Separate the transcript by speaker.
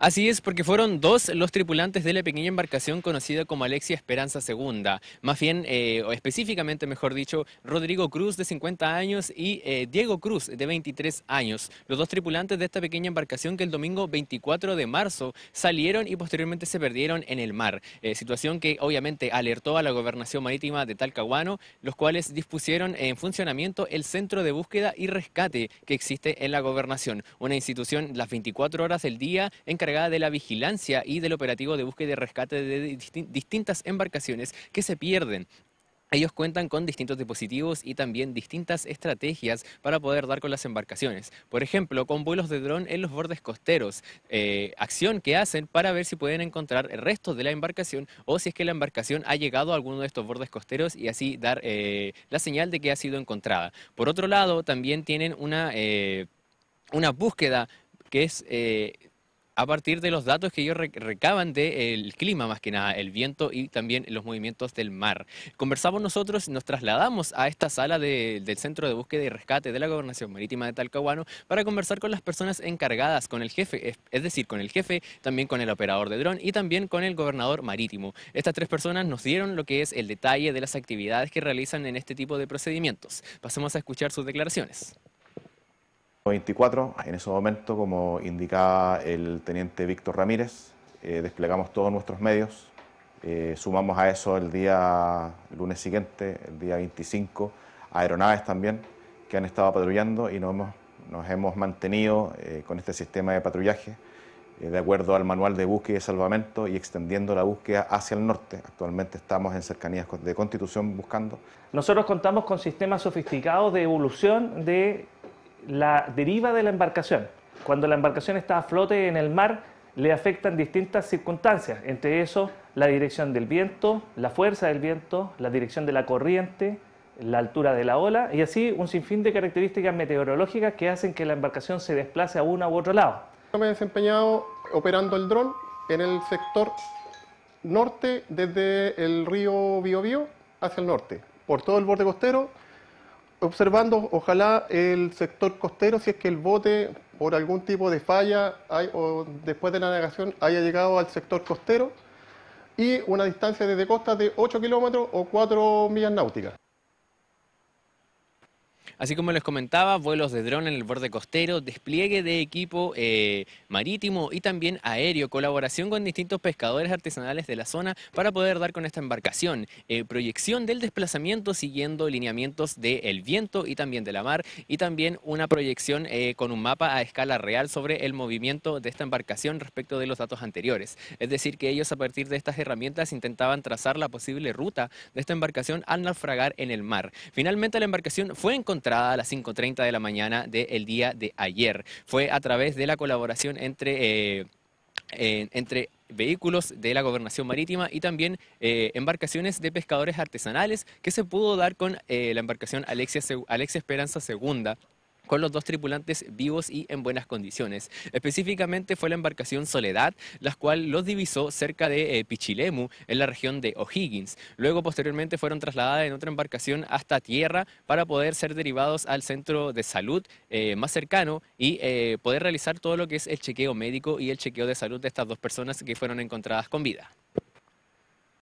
Speaker 1: Así es, porque fueron dos los tripulantes de la pequeña embarcación conocida como Alexia Esperanza II. Más bien, eh, o específicamente, mejor dicho, Rodrigo Cruz, de 50 años, y eh, Diego Cruz, de 23 años. Los dos tripulantes de esta pequeña embarcación que el domingo 24 de marzo salieron y posteriormente se perdieron en el mar. Eh, situación que obviamente alertó a la Gobernación Marítima de Talcahuano, los cuales dispusieron en funcionamiento el Centro de Búsqueda y Rescate que existe en la Gobernación, una institución las 24 horas del día encargada de la vigilancia y del operativo de búsqueda y rescate de distintas embarcaciones que se pierden ellos cuentan con distintos dispositivos y también distintas estrategias para poder dar con las embarcaciones. Por ejemplo, con vuelos de dron en los bordes costeros, eh, acción que hacen para ver si pueden encontrar el restos de la embarcación o si es que la embarcación ha llegado a alguno de estos bordes costeros y así dar eh, la señal de que ha sido encontrada. Por otro lado, también tienen una, eh, una búsqueda que es a partir de los datos que ellos recaban del clima, más que nada, el viento y también los movimientos del mar. Conversamos nosotros, nos trasladamos a esta sala del Centro de Búsqueda y Rescate de la Gobernación Marítima de Talcahuano para conversar con las personas encargadas, con el jefe, es decir, con el jefe, también con el operador de dron y también con el gobernador marítimo. Estas tres personas nos dieron lo que es el detalle de las actividades que realizan en este tipo de procedimientos. Pasemos a escuchar sus declaraciones.
Speaker 2: 24, en ese momento, como indicaba el teniente Víctor Ramírez, eh, desplegamos todos nuestros medios, eh, sumamos a eso el día lunes siguiente, el día 25, aeronaves también que han estado patrullando y nos hemos, nos hemos mantenido eh, con este sistema de patrullaje de acuerdo al manual de búsqueda y salvamento y extendiendo la búsqueda hacia el norte. Actualmente estamos en cercanías de Constitución buscando. Nosotros contamos con sistemas sofisticados de evolución de la deriva de la embarcación. Cuando la embarcación está a flote en el mar, le afectan distintas circunstancias, entre eso la dirección del viento, la fuerza del viento, la dirección de la corriente, la altura de la ola y así un sinfín de características meteorológicas que hacen que la embarcación se desplace a uno u otro lado. Yo me he desempeñado
Speaker 3: operando el dron en el sector norte desde el río Biobío hacia el norte, por todo el borde costero observando, ojalá el sector costero, si es que el bote por algún tipo de falla o después de la navegación haya llegado al sector costero y una distancia desde costa de 8 kilómetros o 4 millas náuticas.
Speaker 1: Así como les comentaba, vuelos de dron en el borde costero, despliegue de equipo eh, marítimo y también aéreo, colaboración con distintos pescadores artesanales de la zona para poder dar con esta embarcación, eh, proyección del desplazamiento siguiendo lineamientos del viento y también de la mar y también una proyección eh, con un mapa a escala real sobre el movimiento de esta embarcación respecto de los datos anteriores. Es decir, que ellos a partir de estas herramientas intentaban trazar la posible ruta de esta embarcación al naufragar en el mar. Finalmente la embarcación fue encontrada a las 5.30 de la mañana del día de ayer. Fue a través de la colaboración entre... Eh, entre vehículos de la gobernación marítima y también eh, embarcaciones de pescadores artesanales que se pudo dar con eh, la embarcación Alexia, Alexia Esperanza II con los dos tripulantes vivos y en buenas condiciones. Específicamente fue la embarcación Soledad, la cual los divisó cerca de eh, Pichilemu, en la región de O'Higgins. Luego, posteriormente, fueron trasladadas en otra embarcación hasta tierra para poder ser derivados al centro de salud eh, más cercano y eh, poder realizar todo lo que es el chequeo médico y el chequeo de salud de estas dos personas que fueron encontradas con vida.